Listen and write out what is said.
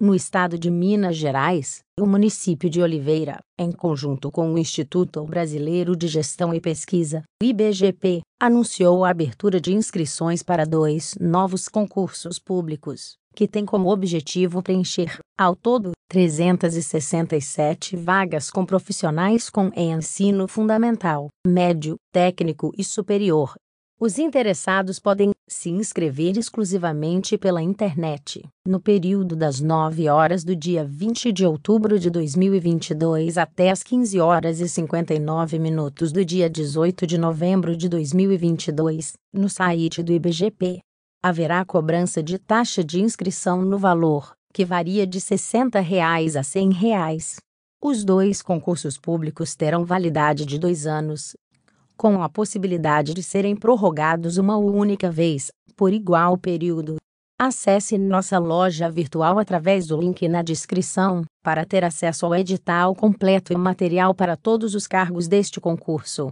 No estado de Minas Gerais, o município de Oliveira, em conjunto com o Instituto Brasileiro de Gestão e Pesquisa, IBGP, anunciou a abertura de inscrições para dois novos concursos públicos, que têm como objetivo preencher, ao todo, 367 vagas com profissionais com ensino fundamental, médio, técnico e superior, os interessados podem se inscrever exclusivamente pela internet, no período das 9 horas do dia 20 de outubro de 2022 até as 15 horas e 59 minutos do dia 18 de novembro de 2022, no site do IBGP. Haverá cobrança de taxa de inscrição no valor, que varia de R$ 60 reais a R$ 100. Reais. Os dois concursos públicos terão validade de dois anos, com a possibilidade de serem prorrogados uma única vez, por igual período. Acesse nossa loja virtual através do link na descrição, para ter acesso ao edital completo e material para todos os cargos deste concurso.